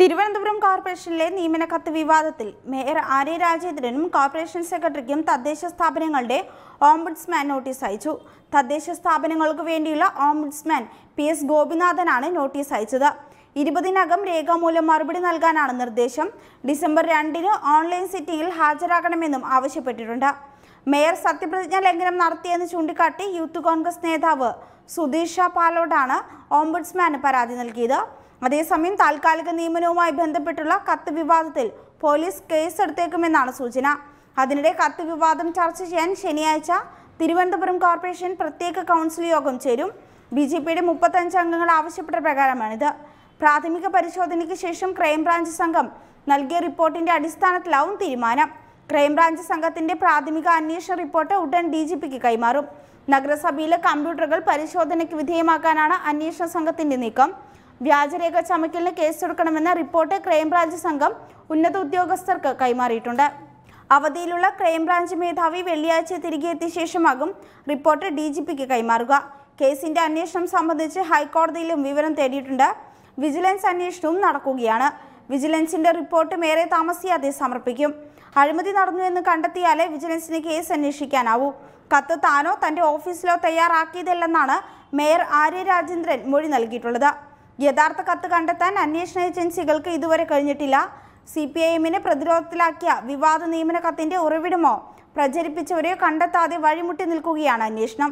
തിരുവനന്തപുരം കോർപ്പറേഷനിലെ നിയമന കത്ത് വിവാദത്തിൽ മേയർ ആര്യ രാജേന്ദ്രനും കോർപ്പറേഷൻ സെക്രട്ടറിക്കും തദ്ദേശ സ്ഥാപനങ്ങളുടെ ഓംബുഡ്സ്മാൻ നോട്ടീസ് അയച്ചു തദ്ദേശ സ്ഥാപനങ്ങൾക്ക് വേണ്ടിയുള്ള ഓംബുഡ്സ്മാൻ പി എസ് ഗോപിനാഥനാണ് നോട്ടീസ് അയച്ചത് ഇരുപതിനകം രേഖാമൂലം മറുപടി നൽകാനാണ് നിർദ്ദേശം ഡിസംബർ രണ്ടിന് ഓൺലൈൻ സിറ്റിംഗിൽ ഹാജരാകണമെന്നും ആവശ്യപ്പെട്ടിട്ടുണ്ട് മേയർ സത്യപ്രതിജ്ഞ ലംഘനം നടത്തിയെന്ന് ചൂണ്ടിക്കാട്ടി യൂത്ത് കോൺഗ്രസ് നേതാവ് സുധീഷ പാലോട്ടാണ് ഓംബുഡ്സ്മാന് പരാതി നൽകിയത് അതേസമയം താൽക്കാലിക നിയമനവുമായി ബന്ധപ്പെട്ടുള്ള കത്ത് വിവാദത്തിൽ പോലീസ് കേസെടുത്തേക്കുമെന്നാണ് സൂചന അതിനിടെ കത്ത് വിവാദം ചർച്ച ചെയ്യാൻ ശനിയാഴ്ച തിരുവനന്തപുരം കോർപ്പറേഷൻ പ്രത്യേക കൗൺസിൽ യോഗം ചേരും ബി ജെ പിയുടെ മുപ്പത്തഞ്ച് അംഗങ്ങൾ ആവശ്യപ്പെട്ട പ്രകാരമാണിത് പ്രാഥമിക പരിശോധനയ്ക്ക് ശേഷം ക്രൈംബ്രാഞ്ച് സംഘം നൽകിയ റിപ്പോർട്ടിന്റെ അടിസ്ഥാനത്തിലാവും തീരുമാനം ക്രൈംബ്രാഞ്ച് സംഘത്തിന്റെ പ്രാഥമിക അന്വേഷണ റിപ്പോർട്ട് ഉടൻ ഡി ജി പിക്ക് കൈമാറും നഗരസഭയിലെ കമ്പ്യൂട്ടറുകൾ പരിശോധനയ്ക്ക് വിധേയമാക്കാനാണ് അന്വേഷണ സംഘത്തിന്റെ നീക്കം വ്യാജരേഖ ചമക്കലിന് കേസെടുക്കണമെന്ന റിപ്പോർട്ട് ക്രൈംബ്രാഞ്ച് സംഘം ഉന്നത ഉദ്യോഗസ്ഥർക്ക് കൈമാറിയിട്ടുണ്ട് അവധിയിലുള്ള ക്രൈംബ്രാഞ്ച് മേധാവി വെള്ളിയാഴ്ച തിരികെ എത്തിയ ശേഷമാകും റിപ്പോർട്ട് ഡി ജി പിക്ക് കൈമാറുക കേസിന്റെ അന്വേഷണം സംബന്ധിച്ച് ഹൈക്കോടതിയിലും വിവരം തേടിയിട്ടുണ്ട് വിജിലൻസ് അന്വേഷണവും നടക്കുകയാണ് വിജിലൻസിന്റെ റിപ്പോർട്ട് ഏറെ താമസിയാതെ സമർപ്പിക്കും അഴിമതി നടന്നു എന്ന് കണ്ടെത്തിയാലേ വിജിലൻസിന് കേസ് അന്വേഷിക്കാനാവൂ കത്ത് താനോ തന്റെ ഓഫീസിലോ തയ്യാറാക്കിയതല്ലെന്നാണ് മേയർ ആര്യ രാജേന്ദ്രൻ മൊഴി നൽകിയിട്ടുള്ളത് യഥാർത്ഥ കത്ത് കണ്ടെത്താൻ അന്വേഷണ ഏജൻസികൾക്ക് ഇതുവരെ കഴിഞ്ഞിട്ടില്ല സി പി ഐ എമ്മിനെ പ്രതിരോധത്തിലാക്കിയ വിവാദ നിയമന കത്തിന്റെ ഉറവിടമോ പ്രചരിപ്പിച്ചവരെയോ കണ്ടെത്താതെ വഴിമുട്ടി നിൽക്കുകയാണ് അന്വേഷണം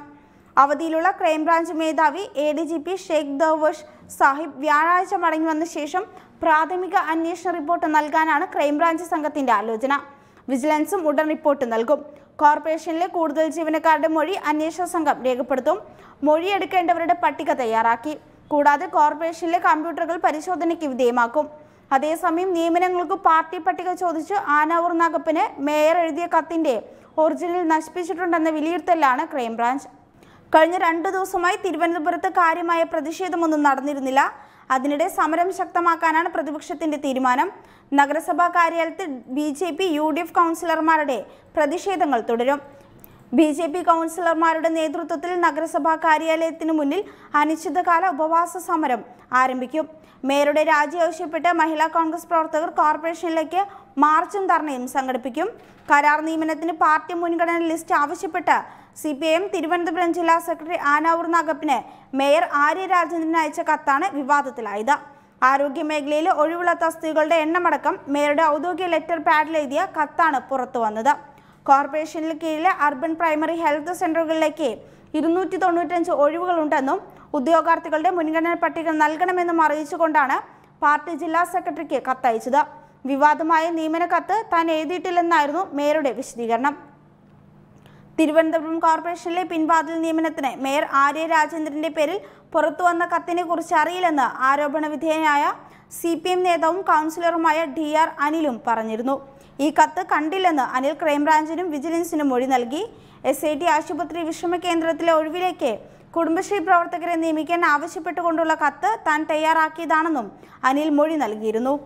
അവധിയിലുള്ള ക്രൈംബ്രാഞ്ച് മേധാവി A D G P Sheikh Darvesh Sahib വ്യാഴാഴ്ച മടങ്ങി വന്ന ശേഷം പ്രാഥമിക അന്വേഷണ റിപ്പോർട്ട് നൽകാനാണ് ക്രൈംബ്രാഞ്ച് സംഘത്തിന്റെ ആലോചന വിജിലൻസും ഉടൻ റിപ്പോർട്ട് നൽകും കോർപ്പറേഷനിലെ കൂടുതൽ ജീവനക്കാരുടെ മൊഴി അന്വേഷണ സംഘം രേഖപ്പെടുത്തും മൊഴിയെടുക്കേണ്ടവരുടെ പട്ടിക തയ്യാറാക്കി കൂടാതെ കോർപ്പറേഷനിലെ കമ്പ്യൂട്ടറുകൾ പരിശോധനയ്ക്ക് വിധേയമാക്കും അതേസമയം നിയമനങ്ങൾക്ക് പാർട്ടി പട്ടിക ചോദിച്ച് ആനാവൂർ നാഗപ്പന് മേയർ എഴുതിയ കത്തിന്റെ ഒറിജിനൽ നശിപ്പിച്ചിട്ടുണ്ടെന്ന വിലയിരുത്തലാണ് ക്രൈംബ്രാഞ്ച് കഴിഞ്ഞ രണ്ടു ദിവസമായി തിരുവനന്തപുരത്ത് കാര്യമായ പ്രതിഷേധമൊന്നും നടന്നിരുന്നില്ല അതിനിടെ സമരം ശക്തമാക്കാനാണ് പ്രതിപക്ഷത്തിന്റെ തീരുമാനം നഗരസഭാ കാര്യാലയത്തിൽ B J P U D F കൗൺസിലർമാരുടെ പ്രതിഷേധങ്ങൾ തുടരും ബി ജെ പി കൗൺസിലർമാരുടെ നേതൃത്വത്തിൽ നഗരസഭാ കാര്യാലയത്തിന് മുന്നിൽ അനിശ്ചിതകാല ഉപവാസ സമരം ആരംഭിക്കും മേയറുടെ രാജി ആവശ്യപ്പെട്ട് മഹിളാ കോൺഗ്രസ് പ്രവർത്തകർ കോർപ്പറേഷനിലേക്ക് മാർച്ചും ധർണയും സംഘടിപ്പിക്കും കരാർ നിയമനത്തിന് പാർട്ടി മുൻഗണന ലിസ്റ്റ് ആവശ്യപ്പെട്ട് സി പി എം തിരുവനന്തപുരം ജില്ലാ സെക്രട്ടറി ആനാവൂർ നാഗപ്പിന് മേയർ ആര്യ രാജേന്ദ്രൻ അയച്ച കത്താണ് വിവാദത്തിലായത് ആരോഗ്യ മേഖലയിലെ ഒഴിവുള്ള തസ്തികകളുടെ എണ്ണമടക്കം മേയറുടെ ഔദ്യോഗിക ലെറ്റർ പാഡിലെഴുതിയ കത്താണ് പുറത്തുവന്നത് കോർപ്പറേഷനിൽ കീഴിലെ അർബൻ പ്രൈമറി ഹെൽത്ത് സെൻ്ററുകളിലേക്ക് ഇരുന്നൂറ്റി തൊണ്ണൂറ്റഞ്ച് ഒഴിവുകളുണ്ടെന്നും ഉദ്യോഗാർത്ഥികളുടെ മുൻഗണന പട്ടിക നൽകണമെന്നും അറിയിച്ചുകൊണ്ടാണ് പാർട്ടി ജില്ലാ സെക്രട്ടറിക്ക് കത്തയച്ചത് വിവാദമായ നിയമന കത്ത് താൻ എഴുതിയിട്ടില്ലെന്നായിരുന്നു മേയറുടെ വിശദീകരണം തിരുവനന്തപുരം കോർപ്പറേഷനിലെ പിൻവാതിൽ നിയമനത്തിന് മേയർ ആര്യ രാജേന്ദ്രന്റെ പേരിൽ പുറത്തുവന്ന കത്തിനെ കുറിച്ച് അറിയില്ലെന്ന് ആരോപണ വിധേയനായ സി പി എം നേതാവും കൗൺസിലറുമായ ഡി ആർ അനിലും പറഞ്ഞിരുന്നു ഈ കത്ത് കണ്ടില്ലെന്ന് അനിൽ ക്രൈംബ്രാഞ്ചിനും വിജിലൻസിനും മൊഴി നൽകി എസ് ഐ ടി ആശുപത്രി വിശ്രമ കേന്ദ്രത്തിലെ ഒഴിവിലേക്ക് കുടുംബശ്രീ പ്രവർത്തകരെ നിയമിക്കാൻ ആവശ്യപ്പെട്ടുകൊണ്ടുള്ള കത്ത് താൻ തയ്യാറാക്കിയതാണെന്നും അനിൽ മൊഴി നൽകിയിരുന്നു